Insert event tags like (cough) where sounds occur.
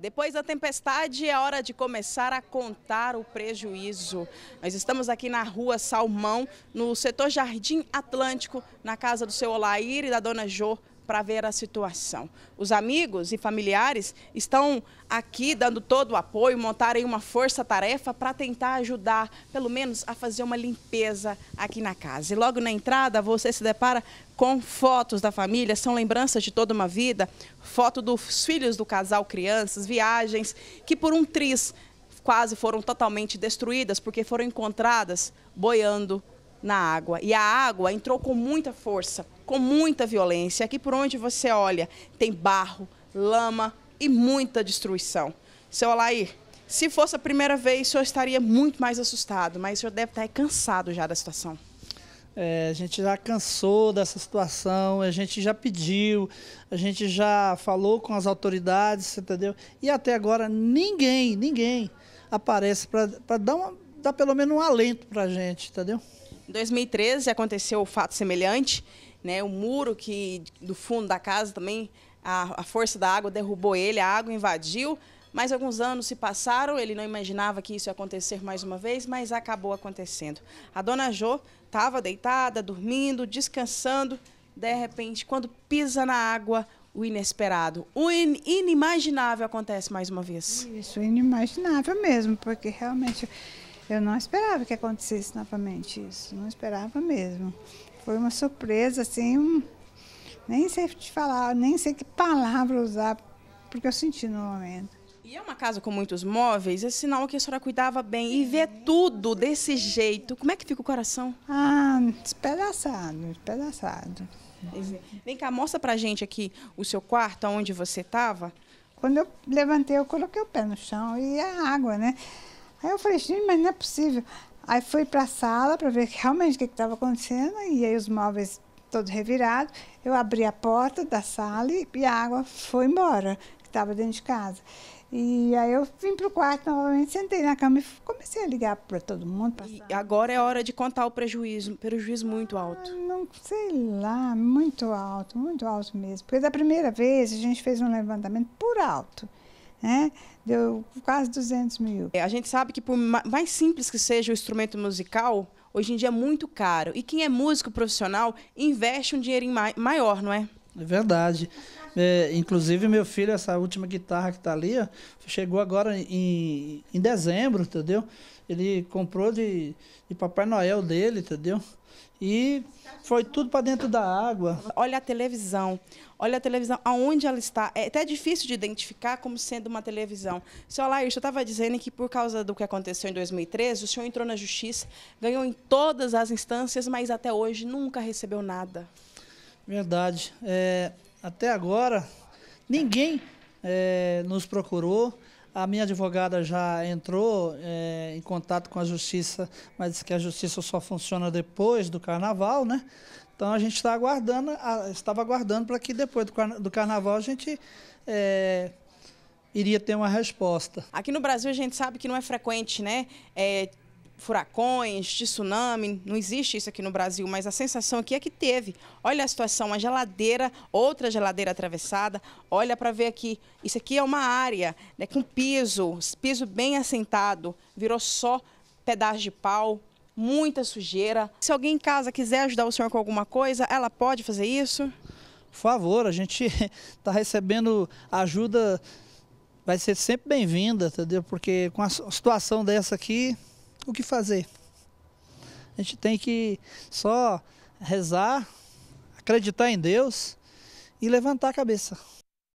Depois da tempestade é hora de começar a contar o prejuízo. Nós estamos aqui na rua Salmão, no setor Jardim Atlântico, na casa do seu Olair e da dona Jô para ver a situação. Os amigos e familiares estão aqui dando todo o apoio, montarem uma força-tarefa para tentar ajudar, pelo menos, a fazer uma limpeza aqui na casa. E logo na entrada, você se depara com fotos da família, são lembranças de toda uma vida, foto dos filhos do casal, crianças, viagens, que por um triz quase foram totalmente destruídas porque foram encontradas boiando na água. E a água entrou com muita força, com muita violência. É aqui por onde você olha, tem barro, lama e muita destruição. Seu Alair, se fosse a primeira vez, o senhor estaria muito mais assustado, mas o senhor deve estar cansado já da situação. É, a gente já cansou dessa situação, a gente já pediu, a gente já falou com as autoridades, entendeu? E até agora ninguém, ninguém aparece para dar, dar pelo menos um alento para a gente, entendeu? Em 2013 aconteceu o um fato semelhante, né? O muro que do fundo da casa também a, a força da água derrubou ele, a água invadiu. Mas alguns anos se passaram, ele não imaginava que isso ia acontecer mais uma vez, mas acabou acontecendo. A dona Jo estava deitada, dormindo, descansando. De repente, quando pisa na água, o inesperado, o in inimaginável acontece mais uma vez. Isso, inimaginável mesmo, porque realmente eu não esperava que acontecesse novamente isso, não esperava mesmo. Foi uma surpresa, assim, um... nem sei te falar, nem sei que palavra usar, porque eu senti no momento. E é uma casa com muitos móveis, é sinal que a senhora cuidava bem. E ver tudo desse jeito, como é que fica o coração? Ah, despedaçado, despedaçado. É. Vem cá, mostra pra gente aqui o seu quarto, onde você estava. Quando eu levantei, eu coloquei o pé no chão e a água, né? Aí eu falei, gente, mas não é possível. Aí fui para a sala para ver realmente o que estava acontecendo, e aí os móveis todos revirados. Eu abri a porta da sala e a água foi embora, que estava dentro de casa. E aí eu vim para o quarto novamente, sentei na cama e comecei a ligar para todo mundo. E agora é hora de contar o prejuízo, prejuízo muito ah, alto. Ah, não sei lá, muito alto, muito alto mesmo. Porque da primeira vez a gente fez um levantamento por alto né? Deu quase 200 mil. É, a gente sabe que por mais simples que seja o instrumento musical, hoje em dia é muito caro. E quem é músico profissional investe um dinheiro maior, não é? É verdade. É, inclusive, meu filho, essa última guitarra que tá ali, ó, chegou agora em, em dezembro, entendeu? Ele comprou de, de Papai Noel dele, entendeu? E foi tudo para dentro da água. Olha a televisão. Olha a televisão, aonde ela está. É até difícil de identificar como sendo uma televisão. Senhor Laís, eu estava dizendo que por causa do que aconteceu em 2013, o senhor entrou na justiça, ganhou em todas as instâncias, mas até hoje nunca recebeu nada. Verdade. É, até agora, ninguém é, nos procurou. A minha advogada já entrou é, em contato com a justiça, mas disse que a justiça só funciona depois do carnaval, né? Então a gente está aguardando, estava aguardando para que depois do, carnaval a gente é, iria ter uma resposta. Aqui no Brasil a gente sabe que não é frequente, né? É, furacões, tsunami, não existe isso aqui no Brasil, mas a sensação aqui é que teve. Olha a situação, uma geladeira, outra geladeira atravessada, olha para ver aqui. Isso aqui é uma área né, com piso, piso bem assentado, virou só pedaço de pau, muita sujeira. Se alguém em casa quiser ajudar o senhor com alguma coisa, ela pode fazer isso? Por favor, a gente está (laughs) recebendo ajuda, vai ser sempre bem-vinda, entendeu? Porque com a situação dessa aqui, o que fazer. A gente tem que só rezar, acreditar em Deus e levantar a cabeça.